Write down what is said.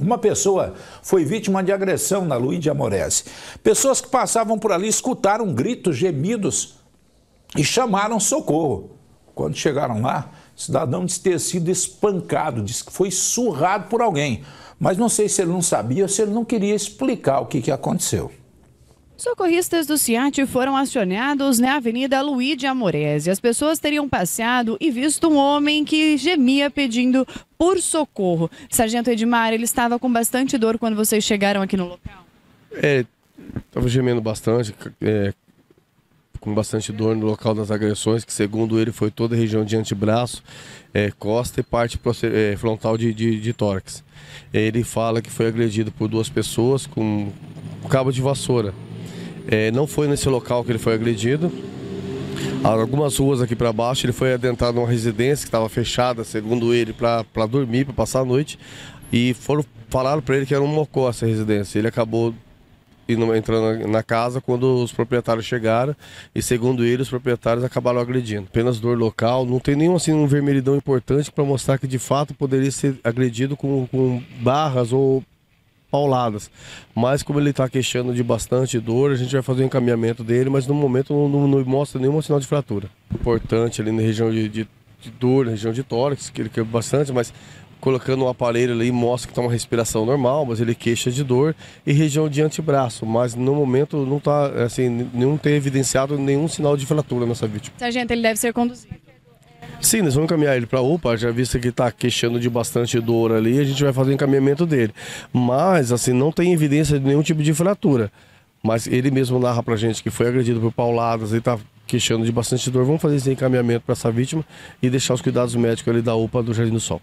Uma pessoa foi vítima de agressão na Luiz de Amorese. Pessoas que passavam por ali escutaram gritos, gemidos e chamaram socorro. Quando chegaram lá, o cidadão disse ter sido espancado, disse que foi surrado por alguém. Mas não sei se ele não sabia ou se ele não queria explicar o que, que aconteceu. Socorristas do Ciat foram acionados na Avenida Luíde Amorese. As pessoas teriam passado e visto um homem que gemia pedindo por socorro. Sargento Edmar, ele estava com bastante dor quando vocês chegaram aqui no local? É, estava gemendo bastante, é, com bastante dor no local das agressões, que segundo ele foi toda a região de antebraço, é, costa e parte é, frontal de, de, de, tórax. Ele fala que foi agredido por duas pessoas com cabo de vassoura. É, não foi nesse local que ele foi agredido. algumas ruas aqui para baixo, ele foi adentrado numa residência que estava fechada, segundo ele, para dormir, para passar a noite. E foram, falaram para ele que era um mocó essa residência. Ele acabou entrando na casa quando os proprietários chegaram e segundo ele os proprietários acabaram agredindo. Apenas dor local, não tem nenhum assim um vermelhidão importante para mostrar que de fato poderia ser agredido com, com barras ou pauladas. Mas como ele está queixando de bastante dor, a gente vai fazer o encaminhamento dele, mas no momento não, não, não mostra nenhum sinal de fratura. Importante ali na região de, de, de dor, na região de tórax, que ele quebra bastante, mas colocando um aparelho ali mostra que está uma respiração normal, mas ele queixa de dor e região de antebraço, mas no momento não está assim, não tem evidenciado nenhum sinal de fratura nessa vítima. Sargento, ele deve ser conduzido. Sim, nós vamos encaminhar ele para UPA, já visto que está queixando de bastante dor ali, a gente vai fazer o encaminhamento dele. Mas, assim, não tem evidência de nenhum tipo de fratura. Mas ele mesmo narra para gente que foi agredido por pauladas e está queixando de bastante dor. Vamos fazer esse encaminhamento para essa vítima e deixar os cuidados médicos ali da UPA do Jardim do Sol.